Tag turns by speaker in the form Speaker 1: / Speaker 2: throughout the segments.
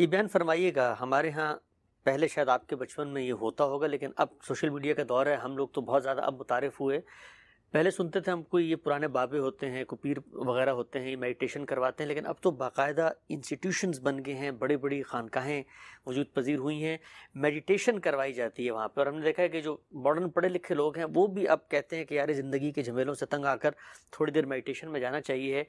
Speaker 1: ये बयान फरमाइएगा हमारे यहाँ पहले शायद आपके बचपन में ये होता होगा लेकिन अब सोशल मीडिया का दौर है हम लोग तो बहुत ज़्यादा अब मुतारफ़ हुए पहले सुनते थे हम कोई ये पुराने बाबे होते हैं कोई पीर वगैरह होते हैं ये मेडिटेशन करवाते हैं लेकिन अब तो बाकायदा इंस्टीट्यूशंस बन गए हैं बड़ी बड़ी खानकाहें वजूद पजीर हुई हैं मेडिटेशन करवाई जाती है वहाँ पर और हमने देखा है कि जो मॉडर्न पढ़े लिखे लोग हैं वो भी अब कहते हैं कि यार ज़िंदगी के झमेलों से तंग आकर थोड़ी देर मेडिटेशन में जाना चाहिए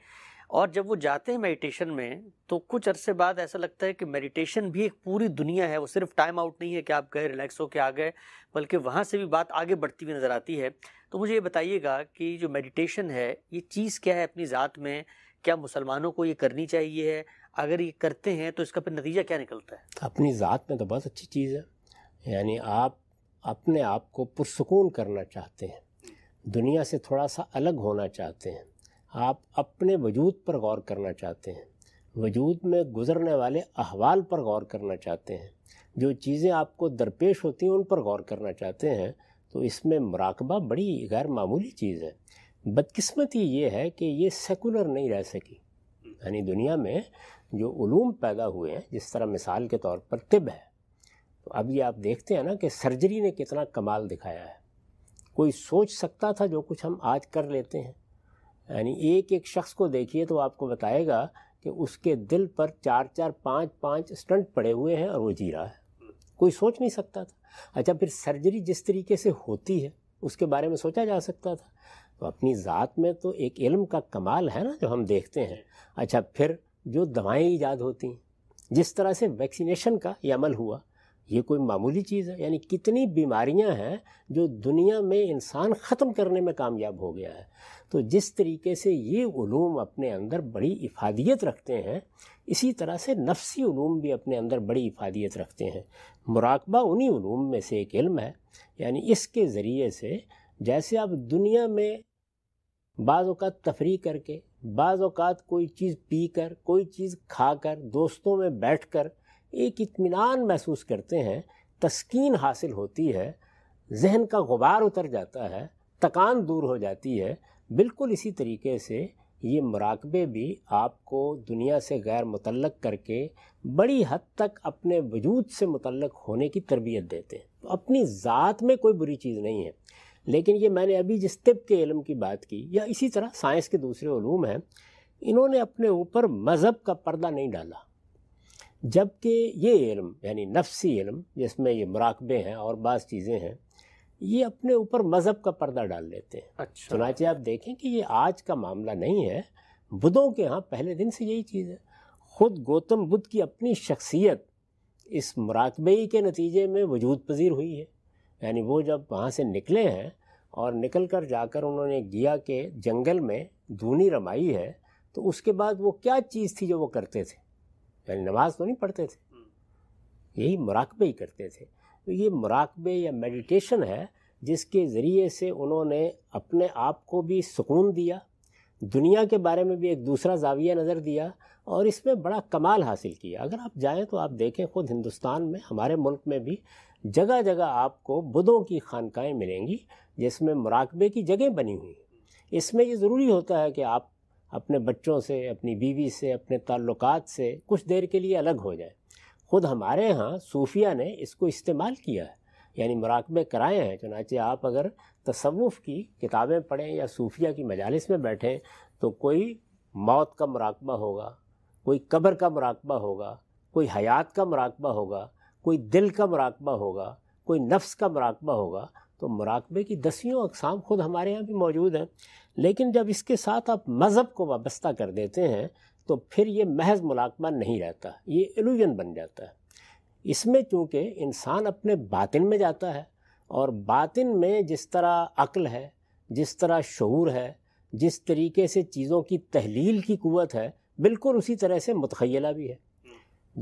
Speaker 1: और जब वो जाते हैं मेडिटेशन में तो कुछ अरसे बाद ऐसा लगता है कि मेडिटेशन भी एक पूरी दुनिया है वो सिर्फ टाइम आउट नहीं है कि आप गए रिलैक्स हो के आ गए बल्कि वहाँ से भी बात आगे बढ़ती हुई नज़र आती है तो मुझे ये बताइएगा कि जो मेडिटेशन है ये चीज़ क्या है अपनी ज़ात में क्या मुसलमानों को ये करनी चाहिए है अगर ये करते हैं तो इसका फिर नतीजा क्या निकलता है
Speaker 2: अपनी ज़ात में तो बहुत अच्छी चीज़ है यानी आप अपने आप को पुरसकून करना चाहते हैं दुनिया से थोड़ा सा अलग होना चाहते हैं आप अपने वजूद पर गौर करना चाहते हैं वजूद में गुज़रने वाले अहवाल पर गौर करना चाहते हैं जो चीज़ें आपको दरपेश होती हैं उन पर गौर करना चाहते हैं तो इसमें मराकबा बड़ी गैर मामूली चीज़ है बदकस्मती ये है कि ये सेकुलर नहीं रह सकी यानी दुनिया में जो ूम पैदा हुए हैं जिस तरह मिसाल के तौर पर तिब है तो अब ये आप देखते हैं ना कि सर्जरी ने कितना कमाल दिखाया है कोई सोच सकता था जो कुछ हम आज कर लेते हैं यानी एक एक शख्स को देखिए तो आपको बताएगा कि उसके दिल पर चार चार पाँच पाँच स्टंट पड़े हुए हैं और वो जी रहा है कोई सोच नहीं सकता था अच्छा फिर सर्जरी जिस तरीके से होती है उसके बारे में सोचा जा सकता था तो अपनी ज़ात में तो एक इल्म का कमाल है ना जो हम देखते हैं अच्छा फिर जो दवाएं ईजाद होती हैं जिस तरह से वैक्सीनेशन का ये अमल हुआ ये कोई मामूली चीज़ है यानी कितनी बीमारियां हैं जो दुनिया में इंसान ख़त्म करने में कामयाब हो गया है तो जिस तरीके से ये ूम अपने अंदर बड़ी इफादियत रखते हैं इसी तरह से नफसी ूम भी अपने अंदर बड़ी इफादियत रखते हैं मुराकबा उन्हीं ूम में से एक इल्म है यानी इसके ज़रिए से जैसे आप दुनिया में बाज़ात तफरी करके बाज़ात कोई चीज़ पी कर कोई चीज़ खा कर दोस्तों में बैठ कर एक इत्मीनान महसूस करते हैं तस्कीन हासिल होती है जहन का गुबार उतर जाता है तकान दूर हो जाती है बिल्कुल इसी तरीके से ये मराकबे भी आपको दुनिया से गैर मुतलक करके बड़ी हद तक अपने वजूद से मुतल होने की तरबियत देते हैं तो अपनी ज़ात में कोई बुरी चीज़ नहीं है लेकिन ये मैंने अभी जिस तिब के इलम की बात की या इसी तरह साइंस के दूसरे ूम हैं इन्होंने अपने ऊपर मज़हब का पर्दा नहीं डाला जबकि ये इल्म यानी नफसी इल्म जिसमें ये मराकबे हैं और बाज़ चीज़ें हैं ये अपने ऊपर मज़हब का पर्दा डाल लेते हैं अच्छा चुनाचे आप देखें कि ये आज का मामला नहीं है बुद्धों के यहाँ पहले दिन से यही चीज़ है ख़ुद गौतम बुद्ध की अपनी शख्सियत इस मराकबे के नतीजे में वजूद पजीर हुई है यानी वो जब वहाँ से निकले हैं और निकल कर जाकर उन्होंने गिया के जंगल में धूनी रमाई है तो उसके बाद वो क्या चीज़ थी जो वो करते थे पहले नमाज तो नहीं पढ़ते थे हम्म। यही मुराकबे ही करते थे तो ये मुराकबे या मेडिटेशन है जिसके ज़रिए से उन्होंने अपने आप को भी सुकून दिया दुनिया के बारे में भी एक दूसरा जाविया नज़र दिया और इसमें बड़ा कमाल हासिल किया अगर आप जाएँ तो आप देखें खुद हिंदुस्तान में हमारे मुल्क में भी जगह जगह आपको बुधों की खानकाएँ मिलेंगी जिसमें मुराकबे की जगह बनी हुई इसमें ये ज़रूरी होता है कि आप अपने बच्चों से अपनी बीवी से अपने ताल्लुक़ से कुछ देर के लिए अलग हो जाए ख़ुद हमारे यहाँ सूफिया ने इसको इस्तेमाल किया है यानी मराकबे कराए हैं चुनाचे आप अगर तसवुफ़ की किताबें पढ़ें या सूफिया की मजालस में बैठें तो कोई मौत का मराकबा होगा कोई कब्र का मराकबा होगा कोई हयात का मराकबा होगा कोई दिल का मराकबा होगा कोई नफ्स का मराकबा होगा तो मराकबे की दसियों अकसाम ख़ुद हमारे यहाँ भी मौजूद हैं लेकिन जब इसके साथ आप मज़हब को वाबस्ता कर देते हैं तो फिर ये महज मुलाकमा नहीं रहता ये एलूजन बन जाता है इसमें चूँकि इंसान अपने बातिन में जाता है और बातिन में जिस तरह अक्ल है जिस तरह शूर है जिस तरीके से चीज़ों की तहलील की क़वत है बिल्कुल उसी तरह से मतखला भी है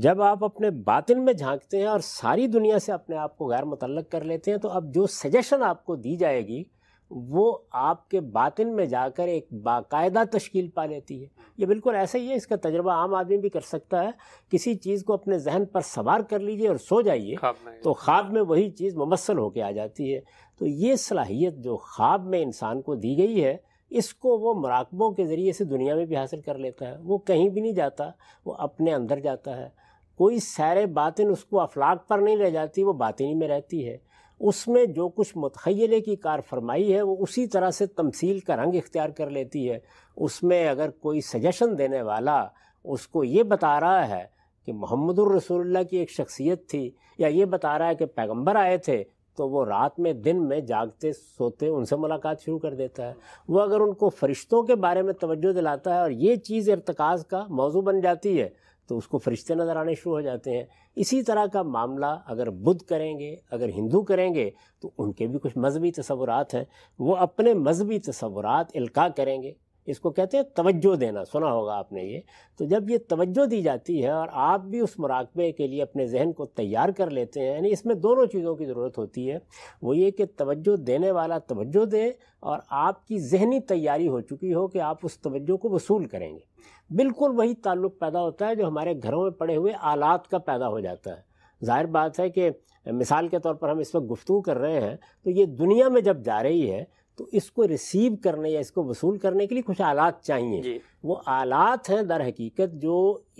Speaker 2: जब आप अपने बातिन में झांकते हैं और सारी दुनिया से अपने आप को गैर मुतल कर लेते हैं तो अब जो सजेशन आपको दी जाएगी वो आपके बातिन में जाकर एक बाकायदा तश्कील पा लेती है ये बिल्कुल ऐसा ही है इसका तजर्बा आम आदमी भी कर सकता है किसी चीज़ को अपने जहन पर सवार कर लीजिए और सो जाइए तो ख्वाब में वही चीज़ मुमसल होकर आ जाती है तो ये सलाहियत जो ख्वाब में इंसान को दी गई है इसको वो मराकबों के ज़रिए से दुनिया में भी हासिल कर लेता है वो कहीं भी नहीं जाता वो अपने अंदर जाता है कोई सैर बातिन उसको अफलाक पर नहीं ले जाती वो ही में रहती है उसमें जो कुछ मतखले की कार फरमाई है वो उसी तरह से तमसील का रंग इख्तियार कर लेती है उसमें अगर कोई सजेशन देने वाला उसको ये बता रहा है कि मोहम्मद रसोल्ला की एक शख्सियत थी या ये बता रहा है कि पैगंबर आए थे तो वो रात में दिन में जागते सोते उनसे मुलाकात शुरू कर देता है वो अगर उनको फरिश्तों के बारे में तवज्जो दिलाता है और ये चीज़ इरतकाज़ का मौजू बन जाती है तो उसको फरिश्ते नज़र आने शुरू हो जाते हैं इसी तरह का मामला अगर बुद्ध करेंगे अगर हिंदू करेंगे तो उनके भी कुछ मजहबी तस्वुरात हैं वो अपने मजहबी तस्वुरात इल्का करेंगे इसको कहते हैं तवज्जो देना सुना होगा आपने ये तो जब ये तवज्जो दी जाती है और आप भी उस मुराकबे के लिए अपने जहन को तैयार कर लेते हैं यानी इसमें दोनों चीज़ों की ज़रूरत होती है वो ये कि तवज्जो देने वाला तवज्जो दे और आपकी जहनी तैयारी हो चुकी हो कि आप उस तवज्जो को वसूल करेंगे बिल्कुल वही ताल्लुक पैदा होता है जो हमारे घरों में पड़े हुए आलात का पैदा हो जाता है जाहिर बात है कि मिसाल के तौर पर हम इस वक्त गुफ्तु कर रहे हैं तो ये दुनिया में जब जा रही है तो इसको रिसीव करने या इसको वसूल करने के लिए कुछ आलात चाहिए वो आलात हैं दर हकीकत जो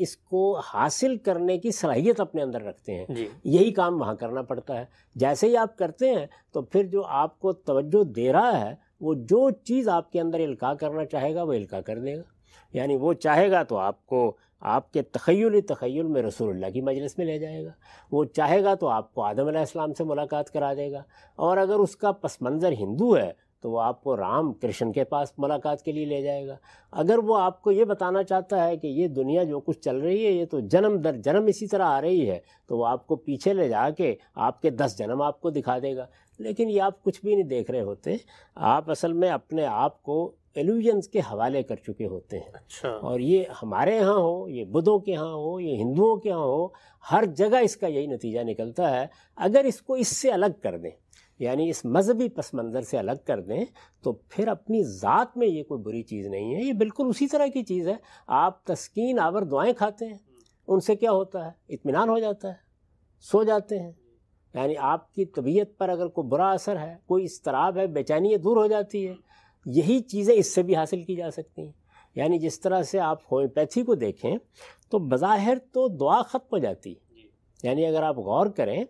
Speaker 2: इसको हासिल करने की सलाहियत अपने अंदर रखते हैं यही काम वहाँ करना पड़ता है जैसे ही आप करते हैं तो फिर जो आपको तवज्जो दे रहा है वो जो चीज़ आपके अंदर इल्का करना चाहेगा वो इल्का कर देगा यानी वो चाहेगा तो आपको आपके तखयल तखयल में रसूलुल्लाह की मजलिस में ले जाएगा वो चाहेगा तो आपको आदम आसमाम से मुलाकात करा देगा और अगर उसका पस मंज़र हिंदू है तो वो आपको राम कृष्ण के पास मुलाकात के लिए ले जाएगा अगर वो आपको ये बताना चाहता है कि ये दुनिया जो कुछ चल रही है ये तो जन्म दर जन्म इसी तरह आ रही है तो वो आपको पीछे ले जा के आपके दस जन्म आपको दिखा देगा लेकिन ये आप कुछ भी नहीं देख रहे होते आप असल में अपने आप को एलुजन्स के हवाले कर चुके होते हैं अच्छा। और ये हमारे यहाँ हो ये बुद्धों के यहाँ हो ये हिंदुओं के यहाँ हो हर जगह इसका यही नतीजा निकलता है अगर इसको इससे अलग कर दें यानी इस मजहबी पस मंज़र से अलग कर दें तो फिर अपनी ज़ात में ये कोई बुरी चीज़ नहीं है ये बिल्कुल उसी तरह की चीज़ है आप तस्कीन आवर दुआएं खाते हैं उनसे क्या होता है इतमान हो जाता है सो जाते हैं यानी आपकी तबीयत पर अगर कोई बुरा असर है कोई इसतराब है बेचैनी दूर हो जाती है यही चीज़ें इससे भी हासिल की जा सकती हैं यानी जिस तरह से आप होम्योपैथी को देखें तो बज़ाहिर तो दुआ ख़त्म हो जाती है यानी अगर आप गौर करें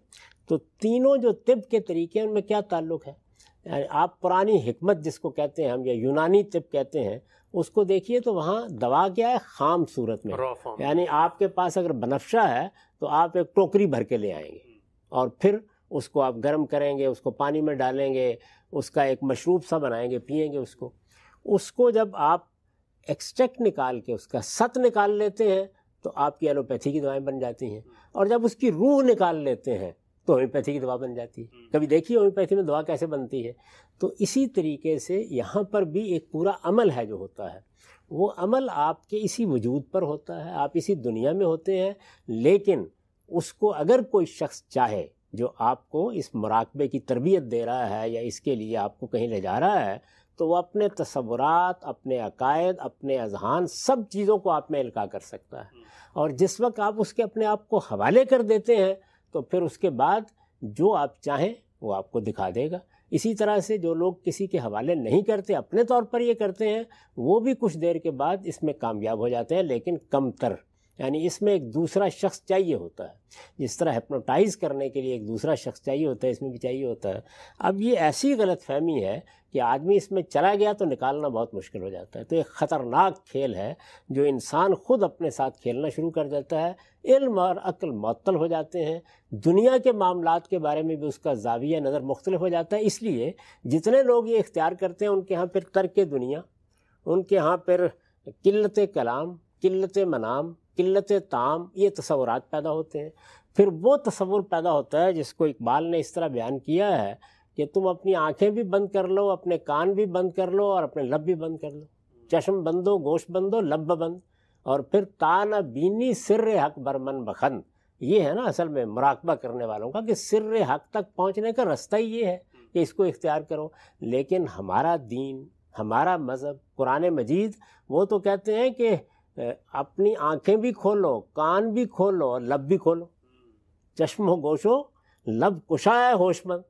Speaker 2: तो तीनों जो तिब के तरीके हैं उनमें क्या ताल्लुक़ है आप पुरानी हमत जिसको कहते हैं हम या यूनानी तिब कहते हैं उसको देखिए तो वहाँ दवा क्या है खाम सूरत में यानी आपके पास अगर बनफ्शा है तो आप एक टोकरी भर के ले आएंगे हम्म। और फिर उसको आप गर्म करेंगे उसको पानी में डालेंगे उसका एक मशरूब सा बनाएंगे पियेंगे उसको उसको जब आप एक्सट्रैक्ट निकाल के उसका सत निकाल लेते हैं तो आपकी एलोपैथी की दवाएं बन जाती हैं और जब उसकी रूह निकाल लेते हैं तो होम्योपैथी की दवा बन जाती है कभी देखिए होम्योपैथी में दवा कैसे बनती है तो इसी तरीके से यहाँ पर भी एक पूरा अमल है जो होता है वो अमल आपके इसी वजूद पर होता है आप इसी दुनिया में होते हैं लेकिन उसको अगर कोई शख्स चाहे जो आपको इस मराकबे की तरबियत दे रहा है या इसके लिए आपको कहीं ले जा रहा है तो वह अपने तस्वुरात अपने अकायद अपने अजहान सब चीज़ों को आप में इल्का कर सकता है हम्म। और जिस वक्त आप उसके अपने आप को हवाले कर देते हैं तो फिर उसके बाद जो आप चाहें वो आपको दिखा देगा इसी तरह से जो लोग किसी के हवाले नहीं करते अपने तौर पर ये करते हैं वो भी कुछ देर के बाद इसमें कामयाब हो जाते हैं लेकिन कम तर यानी इसमें एक दूसरा शख्स चाहिए होता है जिस तरह हेपनोटाइज़ करने के लिए एक दूसरा शख्स चाहिए होता है इसमें भी चाहिए होता है अब ये ऐसी गलत फहमी है कि आदमी इसमें चला गया तो निकालना बहुत मुश्किल हो जाता है तो एक ख़तरनाक खेल है जो इंसान ख़ुद अपने साथ खेलना शुरू कर देता है इल्म और अक्ल मअतल हो जाते हैं दुनिया के मामला के बारे में भी उसका जाविया नज़र मुख्तलिफ हो जाता है इसलिए जितने लोग ये इख्तियार करते हैं उनके यहाँ फिर तर्क दुनिया उनके यहाँ पर किल्लत कलाम किल्लत मनाम किल्लत ताम ये तस्वूर पैदा होते हैं फिर वो तस्वूर पैदा होता है जिसको इकबाल ने इस तरह बयान किया है कि तुम अपनी आँखें भी बंद कर लो अपने कान भी बंद कर लो और अपने लब भी बंद कर लो चश्म बंदो गोश बंदो लब बंद और फिर ताना बीनी सिर हक बरमन बखन ये है ना असल में मुराकबा करने वालों का कि सिर हक तक पहुंचने का रास्ता ही ये है कि इसको इख्तियार करो लेकिन हमारा दीन हमारा मज़हब कुरान मजीद वो तो कहते हैं कि अपनी आंखें भी खोलो कान भी खोलो लब भी खोलो चश्मो गोशो लब है होशमंद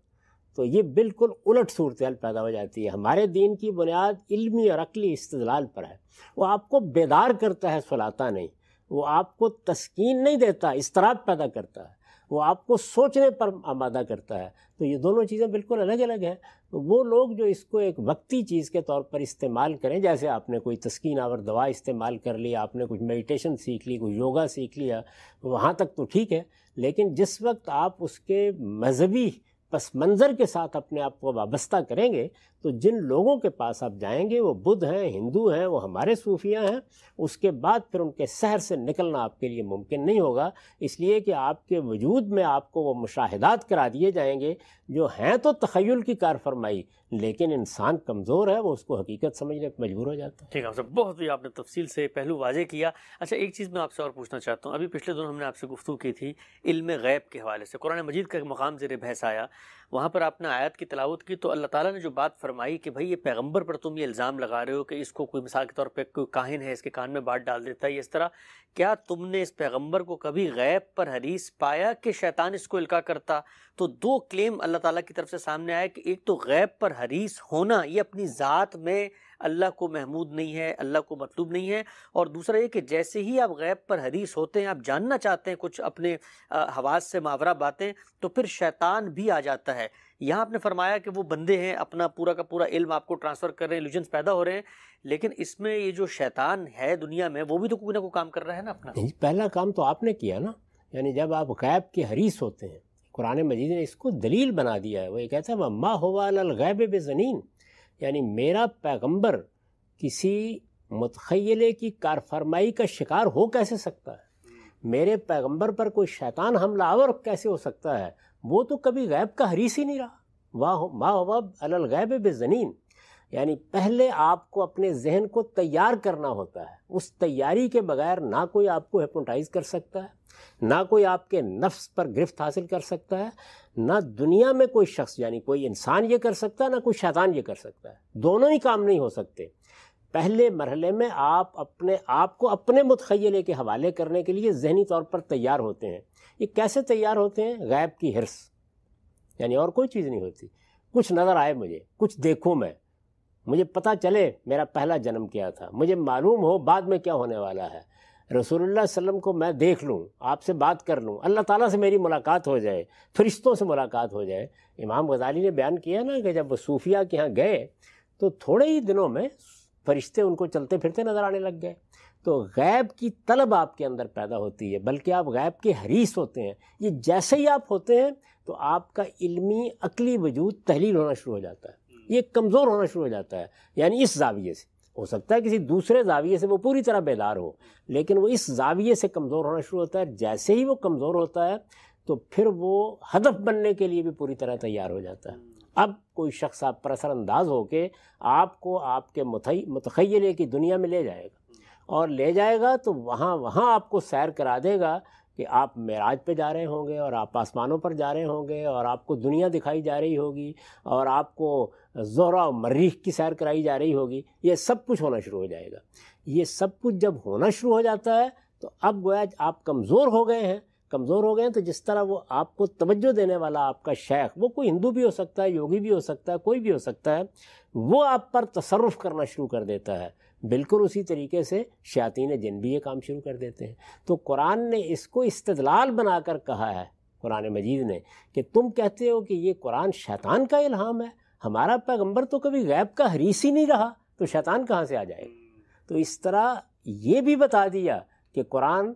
Speaker 2: तो ये बिल्कुल उलट सूरत पैदा हो जाती है हमारे दीन की बुनियाद इल्मी और अकली इस्तलाल पर है वो आपको बेदार करता है सुलाता नहीं वो आपको तस्कीन नहीं देता इसतराब पैदा करता है वो आपको सोचने पर आमादा करता है तो ये दोनों चीज़ें बिल्कुल अलग अलग हैं तो वो लोग जो इसको एक वक्ती चीज़ के तौर पर इस्तेमाल करें जैसे आपने कोई तस्किन आवर दवा इस्तेमाल कर ली आपने कुछ मेडिटेशन सीख ली कुछ योगा सीख लिया वहाँ तक तो ठीक है लेकिन जिस वक्त आप उसके मजहबी पस मंज़र के साथ अपने आप को वाबस्ता करेंगे तो जिन लोगों के पास आप जाएंगे वो बुद्ध हैं हिंदू हैं वो हमारे सूफिया हैं उसके बाद फिर उनके शहर से निकलना आपके लिए मुमकिन नहीं होगा इसलिए कि आपके वजूद में आपको वो मुशाहदात करा दिए जाएंगे जो हैं तो तखयल की कार फरमाई लेकिन इंसान कमज़ोर है वो उसको हकीकत समझने पर मजबूर हो जाता है
Speaker 1: ठीक है सर बहुत ही आपने तफसील से पहलू वाजे किया अच्छा एक चीज़ मैं आपसे और पूछना चाहता हूँ अभी पिछले दिनों हमने आपसे गुफ्तु की थी इल्म गैब के हवाले से कुरान मजीद का मकाम ज़र बहस आया वहाँ पर आपने आयत की तलावत की तो अल्लाह ताला ने जो बात फरमाई कि भाई ये पैगंबर पर तुम ये इल्ज़ाम लगा रहे हो कि इसको कोई मिसाल के तौर पे कोई काहिन है इसके कान में बात डाल देता है इस तरह क्या तुमने इस पैगंबर को कभी गैब पर हरीस पाया कि शैतान इसको इल्का करता तो दो क्लेम अल्लाह ताला की तरफ से सामने आया कि एक तो गैब पर हरीस होना ये अपनी ज़ात में अल्लाह को महमूद नहीं है अल्लाह को मतलूब नहीं है और दूसरा ये कि जैसे ही आप गैब पर हरीस होते हैं आप जानना चाहते हैं कुछ अपने हवास से मावरा बातें तो फिर शैतान भी आ जाता है यहाँ आपने फरमाया कि वो बंदे हैं अपना पूरा का पूरा इल्म आपको ट्रांसफ़र कर रहे हैं लुजन्स पैदा हो रहे हैं लेकिन इसमें ये जो शैतान है दुनिया में वो भी तो कोई ना कोई काम कर रहा है ना अपना
Speaker 2: पहला काम तो आपने किया ना यानी जब आप गैब के हरीस होते हैं कुरान मजीद ने इसको दलील बना दिया है वो ये कहता है मा होवा गैब ज़नीन यानी मेरा पैगंबर किसी मतखले की कारफरमाई का शिकार हो कैसे सकता है मेरे पैगंबर पर कोई शैतान हमला और कैसे हो सकता है वो तो कभी गैब का हरीस ही नहीं रहा वाह माँ वब अलल गैब बेजनीन यानी पहले आपको अपने जहन को तैयार करना होता है उस तैयारी के बगैर ना कोई आपको हेपोटाइज कर सकता है ना कोई आपके नफ्स पर गिरफ्त हासिल कर सकता है ना दुनिया में कोई शख्स यानी कोई इंसान ये कर सकता है ना कोई शैतान ये कर सकता है दोनों ही काम नहीं हो सकते पहले मरहले में आप अपने आप को अपने मुतखले के हवाले करने के लिए जहनी तौर पर तैयार होते हैं ये कैसे तैयार होते हैं गैब की हिरस यानी और कोई चीज़ नहीं होती कुछ नज़र आए मुझे कुछ देखूँ मैं मुझे पता चले मेरा पहला जन्म क्या था मुझे मालूम हो बाद में क्या होने वाला है रसूलुल्लाह वसल्लम को मैं देख लूँ आपसे बात कर लूँ अल्लाह ताला से मेरी मुलाकात हो जाए फरिश्तों से मुलाकात हो जाए इमाम गजाली ने बयान किया ना कि जब सूफिया के यहाँ गए तो थोड़े ही दिनों में फरिश्ते उनको चलते फिरते नज़र आने लग गए तो गैब की तलब आपके अंदर पैदा होती है बल्कि आप गैब के हरीस होते हैं ये जैसे ही आप होते हैं तो आपका इल्मी अकली वजूद तहलील होना शुरू हो जाता है ये कमज़ोर होना शुरू हो जाता है यानी इस जाविये से हो सकता है किसी दूसरे जाविये से वो पूरी तरह बेदार हो लेकिन वो इस जाविये से कमज़ोर होना शुरू होता है जैसे ही वो कमज़ोर होता है तो फिर वो हदफ बनने के लिए भी पूरी तरह तैयार हो जाता है अब कोई शख्स आप पर असरानंदाज होकर आपको आपके मतखयले की दुनिया में ले जाएगा और ले जाएगा तो वहाँ वहाँ आपको सैर करा देगा कि आप मेराज पे जा रहे होंगे और आप आसमानों पर जा रहे होंगे और आपको दुनिया दिखाई जा रही होगी और आपको जोरा मरीख की सैर कराई जा रही होगी ये सब कुछ होना शुरू हो जाएगा ये सब कुछ जब होना शुरू हो जाता है तो अब गोया आप कमज़ोर हो गए हैं कमज़ोर हो गए हैं तो जिस तरह वो आपको तवज्जो देने वाला आपका शेख वो कोई हिंदू भी हो सकता है योगी भी हो सकता है कोई भी हो सकता है वो आप पर तसरफ़ करना शुरू कर देता है बिल्कुल उसी तरीके से शयातीन जिन भी ये काम शुरू कर देते हैं तो कुरान ने इसको बना बनाकर कहा है कुरान मजीद ने कि तुम कहते हो कि ये कुरान शैतान का इल्हाम है हमारा पैगंबर तो कभी गैब का हरीस ही नहीं रहा तो शैतान कहाँ से आ जाए तो इस तरह ये भी बता दिया कि कुरान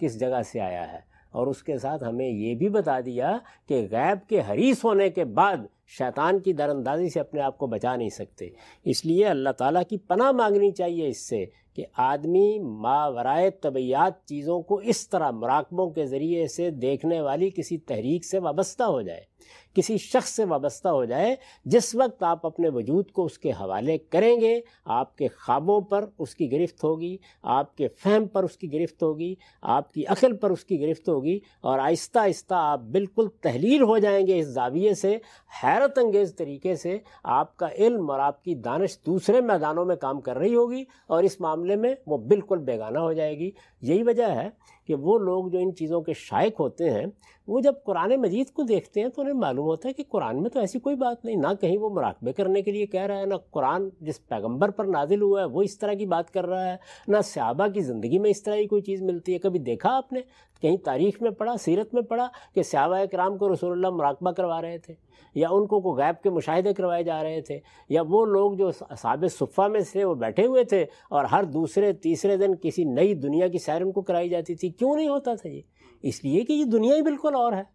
Speaker 2: किस जगह से आया है और उसके साथ हमें ये भी बता दिया कि गैब के हरीस होने के बाद शैतान की दरअंदाजी से अपने आप को बचा नहीं सकते इसलिए अल्लाह ताला की पनाह मांगनी चाहिए इससे कि आदमी मावराए तबियात चीज़ों को इस तरह मराकबों के ज़रिए से देखने वाली किसी तहरीक से वाबस्ता हो जाए किसी शख्स से वाबस्ता हो जाए जिस वक्त आप अपने वजूद को उसके हवाले करेंगे आपके ख्वाबों पर उसकी गिरफ्त होगी आपके फहम पर उसकी गिरफ्त होगी आपकी अकल पर उसकी गिरफ्त होगी और आहिस्ता आहिस्ता आप बिल्कुल तहलील हो जाएंगे इस जाविये से हैरत अंगेज़ तरीके से आपका इल्म और आपकी दानश दूसरे मैदानों में काम कर रही होगी और इस मामले में वो बिल्कुल बेगाना हो जाएगी यही वजह है कि वो लोग जो इन चीज़ों के शायक होते हैं वो जब कुरान मजीद को देखते हैं तो उन्हें मालूम होता है कि कुरान में तो ऐसी कोई बात नहीं ना कहीं वो मुराकबे करने के लिए कह रहा है ना कुरान जिस पैगम्बर पर नाजिल हुआ है वो इस तरह की बात कर रहा है ना सहाबा की ज़िंदगी में इस तरह की कोई चीज़ मिलती है कभी देखा आपने कहीं तारीख में पढ़ा सीरत में पढ़ा कि सहाबा कराम को रसोल्ला मराकबा करवा रहे थे या उनको को गैब के मुशाहदे करवाए जा रहे थे या वो लोग जो साब सफ़ा में से वो बैठे हुए थे और हर दूसरे तीसरे दिन किसी नई दुनिया की सैर उनको कराई जाती थी क्यों नहीं होता था ये इसलिए कि ये दुनिया ही बिल्कुल और है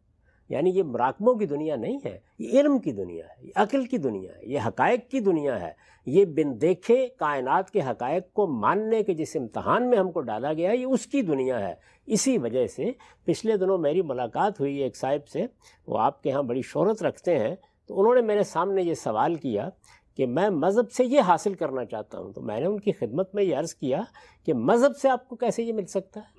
Speaker 2: यानी ये मराकमों की दुनिया नहीं है ये इल्म की दुनिया है ये अकल की दुनिया है ये हकायक की दुनिया है ये बिन देखे कायनात के हकायक को मानने के जिस इम्तहान में हमको डाला गया है ये उसकी दुनिया है इसी वजह से पिछले दिनों मेरी मुलाकात हुई एक साहिब से वो आपके यहाँ बड़ी शहरत रखते हैं तो उन्होंने मेरे सामने ये सवाल किया कि मैं मज़हब से ये हासिल करना चाहता हूँ तो मैंने उनकी खिदमत में ये अर्ज़ किया कि मज़हब से आपको कैसे ये मिल सकता है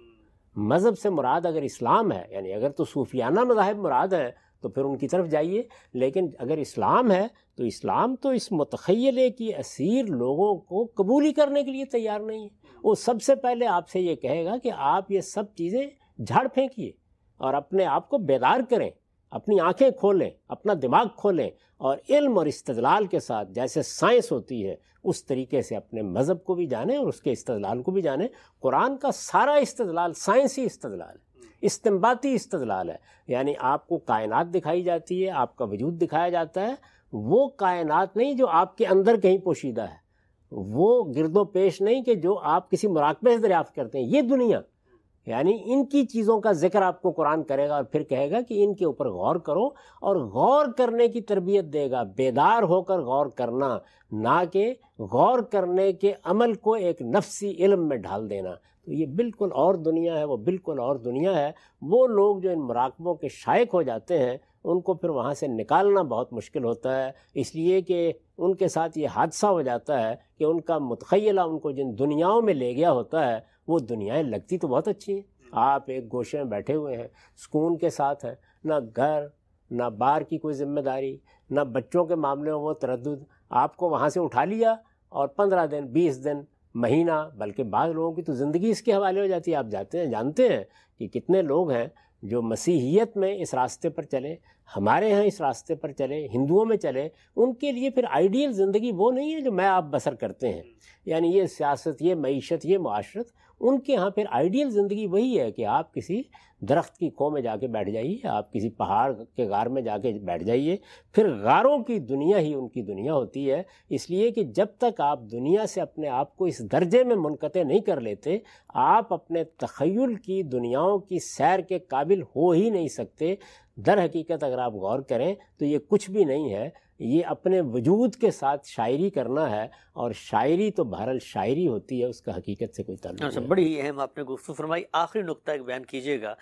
Speaker 2: मज़हब से मुराद अगर इस्लाम है यानी अगर तो सूफियाना मजाहब मुराद है तो फिर उनकी तरफ जाइए लेकिन अगर इस्लाम है तो इस्लाम तो इस मतखले की असीर लोगों को कबूली करने के लिए तैयार नहीं है वो सबसे पहले आपसे ये कहेगा कि आप ये सब चीज़ें झाड़ फेंकिए और अपने आप को बेदार करें अपनी आंखें खोलें अपना दिमाग खोलें और इल्म और इस्तलाल के साथ जैसे साइंस होती है उस तरीके से अपने मज़हब को भी जानें और उसके इस्तलाल को भी जानें कुरान का सारा इस्तलाल साइंसी इस्तलाल है इस्तेमती इस्तलाल है यानी आपको कायनात दिखाई जाती है आपका वजूद दिखाया जाता है वो कायनात नहीं जो आपके अंदर कहीं पोशीदा है वो गिरदो पेश नहीं कि जो आप किसी मुराकबे से दरियाफ़त करते हैं ये दुनिया यानी इनकी चीज़ों का जिक्र आपको कुरान करेगा और फिर कहेगा कि इनके ऊपर गौर करो और गौर करने की तरबियत देगा बेदार होकर गौर करना ना कि गौर करने के अमल को एक नफसी इलम में ढाल देना तो ये बिल्कुल और दुनिया है वो बिल्कुल और दुनिया है वो लोग जो इन मराकबों के शायक हो जाते हैं उनको फिर वहाँ से निकालना बहुत मुश्किल होता है इसलिए कि उनके साथ ये हादसा हो जाता है कि उनका मुतखला उनको जिन दुनियाओं में ले गया होता है वो दुनियाएँ लगती तो बहुत अच्छी हैं हम्म। आप एक गोशे में बैठे हुए हैं सुकून के साथ हैं ना घर ना बार की कोई जिम्मेदारी ना बच्चों के मामले में वो तरद आपको वहाँ से उठा लिया और पंद्रह दिन बीस दिन महीना बल्कि बाद लोगों की तो ज़िंदगी इसके हवाले हो जाती है आप जाते हैं जानते हैं कि कितने लोग हैं जो मसीहियत में इस रास्ते पर चले हमारे यहाँ इस रास्ते पर चले हिंदुओं में चले उनके लिए फिर आइडियल ज़िंदगी वो नहीं है जो मैं आप बसर करते हैं हम्म। यानी ये सियासत ये मीशत ये माशरत उनके यहाँ फिर आइडियल ज़िंदगी वही है कि आप किसी दरख्त की खो में जाके बैठ जाइए आप किसी पहाड़ के गार में जाके बैठ जाइए फिर गारों की दुनिया ही उनकी दुनिया होती है इसलिए कि जब तक आप दुनिया से अपने आप को इस दर्जे में मुनक़ नहीं कर लेते आप अपने तखयल की दुनियाओं की सैर के काबिल हो ही नहीं सकते दर हकीकत अगर आप गौर करें तो ये कुछ भी नहीं है ये अपने वजूद के साथ शायरी करना है और शायरी तो बहरल शायरी होती है उसका हकीकत से कोई ताल्लुक अच्छा, बड़ी
Speaker 1: अहम आपने गुफ्तु फरमाई आखिरी नुकता एक बयान कीजिएगा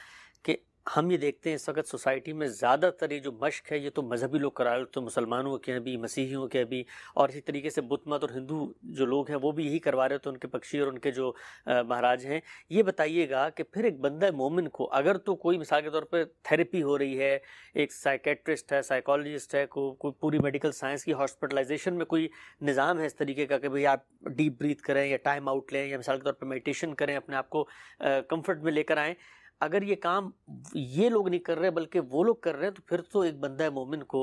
Speaker 1: हम ये देखते हैं इस वक्त सोसाइटी में ज़्यादातर ये जो मश्क है ये तो मजहबी लोग करा रहे तो मुसलमानों के भी मसीहियों के भी और इसी तरीके से बुद्ध मत और हिंदू जो लोग हैं वो भी यही करवा रहे होते तो उनके पक्षी और उनके जो महाराज हैं ये बताइएगा कि फिर एक बंदा मोमिन को अगर तो कोई मिसाल के तौर पर थेरेपी हो रही है एक साइकेट्रिस्ट है साइकोलॉजिस्ट है को, कोई पूरी मेडिकल साइंस की हॉस्पिटलाइजेशन में कोई निज़ाम है इस तरीके का कि भाई आप डीप ब्रीथ करें या टाइम आउट लें या मिसाल के तौर पर मेडिटेशन करें अपने आप को कम्फर्ट में लेकर आएँ अगर ये काम ये लोग नहीं कर रहे बल्कि वो लोग कर रहे हैं तो फिर तो एक बंदा मोमिन को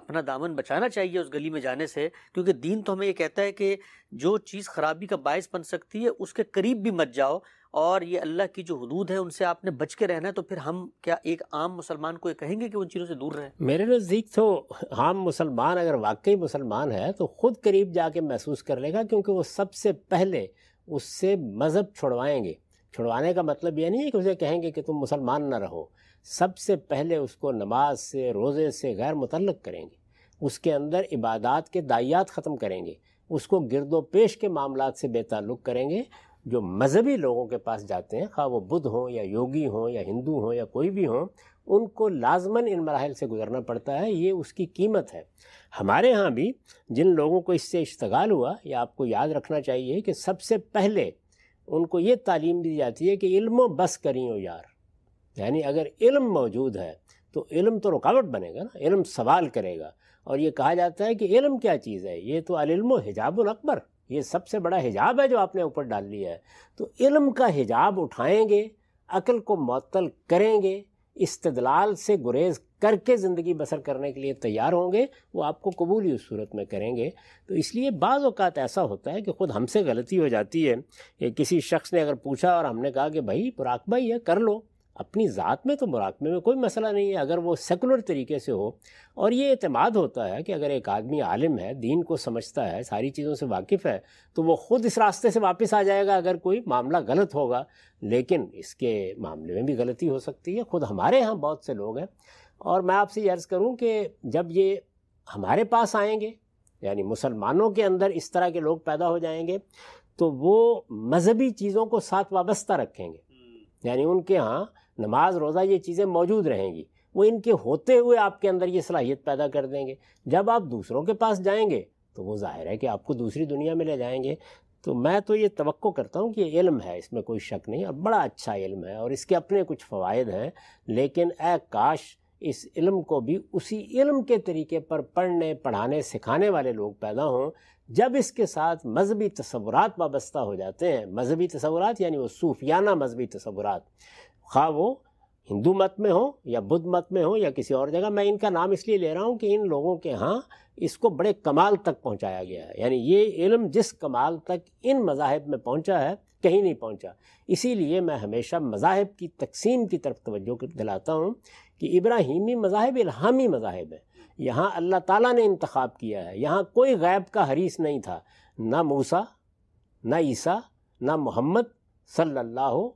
Speaker 1: अपना दामन बचाना चाहिए उस गली में जाने से क्योंकि दीन तो हमें ये कहता है कि जो चीज़ खराबी का बायस बन सकती है उसके करीब भी मत जाओ और ये अल्लाह की जो हदूद है उनसे आपने बच के रहना है तो फिर हम क्या एक आम मुसलमान को ये कहेंगे कि उन चीज़ों से दूर रहें
Speaker 2: मेरे नज़दीक तो आम मुसलमान अगर वाकई मुसलमान है तो ख़ुद करीब जाके महसूस कर लेगा क्योंकि वो सबसे पहले उससे मज़हब छुड़वाएंगे छुड़वाने का मतलब यह नहीं है कि उसे कहेंगे कि तुम मुसलमान ना रहो सबसे पहले उसको नमाज से रोज़े से गैर मुतल करेंगे उसके अंदर इबादत के दायात ख़त्म करेंगे उसको गिरदो पेश के मामला से बेताल्लुक़ करेंगे जो मजहबी लोगों के पास जाते हैं खा वो बुद्ध हों या योगी हों या हिंदू हों या कोई भी हों उनको लाजमन इन मराहल से गुजरना पड़ता है ये उसकी कीमत है हमारे यहाँ भी जिन लोगों को इससे इश्तगाल हुआ या आपको याद रखना चाहिए कि सबसे पहले उनको ये तालीम दी जाती है कि इल्म बस करी हो यार यानी अगर इल्म मौजूद है तो इल्म तो रुकावट बनेगा ना इल्म सवाल करेगा और ये कहा जाता है कि इल्म क्या चीज़ है ये तो अलम हिजाबुल अकबर ये सबसे बड़ा हिजाब है जो आपने ऊपर डाल लिया है तो इल्म का हिजाब उठाएँगे अकल को मअतल करेंगे इस्तदलाल से गुरेज करके ज़िंदगी बसर करने के लिए तैयार होंगे वो आपको कबूल ही उस सूरत में करेंगे तो इसलिए बाज़ात ऐसा होता है कि ख़ुद हमसे गलती हो जाती है कि किसी शख्स ने अगर पूछा और हमने कहा कि भाई पुराकबा ही है कर लो अपनी ज़ात में तो मुराकमे में कोई मसला नहीं है अगर वो सेकुलर तरीके से हो और ये अतमाद होता है कि अगर एक आदमी आलिम है दीन को समझता है सारी चीज़ों से वाकिफ़ है तो वो ख़ुद इस रास्ते से वापस आ जाएगा अगर कोई मामला गलत होगा लेकिन इसके मामले में भी गलती हो सकती है ख़ुद हमारे यहाँ बहुत से लोग हैं और मैं आपसे ये अर्ज़ करूँ कि जब ये हमारे पास आएंगे यानी मुसलमानों के अंदर इस तरह के लोग पैदा हो जाएंगे तो वो मज़हबी चीज़ों को साथ वाबस्ता रखेंगे हम्म। यानी उनके यहाँ नमाज रोज़ा ये चीज़ें मौजूद रहेंगी वो इनके होते हुए आपके अंदर ये सलाहियत पैदा कर देंगे जब आप दूसरों के पास जाएंगे तो वो ज़ाहिर है कि आपको दूसरी दुनिया में ले जाएंगे तो मैं तो ये तो करता हूँ कि ये इल्म है इसमें कोई शक नहीं और बड़ा अच्छा इल्म है और इसके अपने कुछ फ़वाद हैं लेकिन ए काश इस इल्म को भी उसी इल्म के तरीके पर पढ़ने पढ़ाने सिखाने वाले लोग पैदा हों जब इसके साथ मजहबी तस्वुरात वाबस्ता हो जाते हैं मजहबी तस्वुरात यानी वो सूफियाना मजहबी तस्वुरात खा हाँ, वो हिंदू मत में हो या बुद्ध मत में हो या किसी और जगह मैं इनका नाम इसलिए ले रहा हूँ कि इन लोगों के यहाँ इसको बड़े कमाल तक पहुँचाया गया है यानी ये इल्म जिस कमाल तक इन मजाहब में पहुँचा है कहीं नहीं पहुँचा इसीलिए मैं हमेशा मजाहब की तकसीम की तरफ तोज्जो दिलाता हूँ कि इब्राहिमी मजाहब इल्हामी मजाहब है यहाँ अल्लाह ताला ने इंतखब किया है यहाँ कोई गैब का हरीस नहीं था ना मूसा ना ईसा ना मोहम्मद सल्लल्लाहु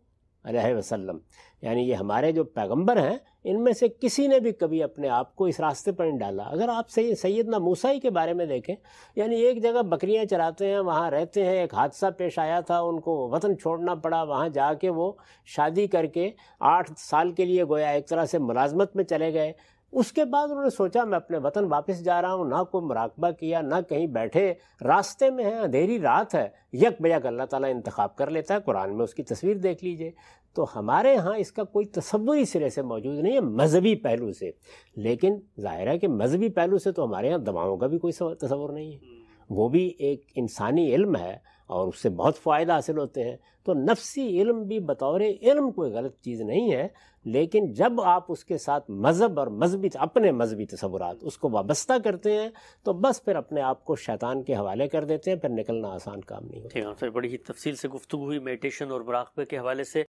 Speaker 2: वसल्लम यानी ये हमारे जो पैगंबर हैं इनमें से किसी ने भी कभी अपने आप को इस रास्ते पर नहीं डाला अगर आप सही सैदना मूसाई के बारे में देखें यानी एक जगह बकरियां चराते हैं वहाँ रहते हैं एक हादसा पेश आया था उनको वतन छोड़ना पड़ा वहाँ जाके वो शादी करके आठ साल के लिए गोया एक तरह से मुलाजमत में चले गए उसके बाद उन्होंने सोचा मैं अपने वतन वापस जा रहा हूँ ना कोई मुराकबा किया ना कहीं बैठे रास्ते में है अंधेरी रात है यक बयक अल्लाह ताला इंतखब कर लेता है कुरान में उसकी तस्वीर देख लीजिए तो हमारे यहाँ इसका कोई तस्वुरी सिरे से मौजूद नहीं है मजहबी पहलू से लेकिन ज़ाहिर है कि मजहबी पहलू से तो हमारे यहाँ दवाओं का भी कोई तस्वुर नहीं है वो भी एक इंसानी इल्म है और उससे बहुत फ़ायदा हासिल होते हैं तो नफसी इल्म भी बतौर इल्म कोई गलत चीज़ नहीं है लेकिन जब आप उसके साथ मज़हब और मजहबी अपने मजहबी तस्वुरात उसको वाबस्ता करते हैं तो बस फिर अपने आप को शैतान के हवाले कर देते हैं फिर निकलना आसान काम नहीं
Speaker 1: होता ठीक है फिर बड़ी ही तफसील से गुफ्तु हुई मेडिटेशन और मराकबे के हवाले से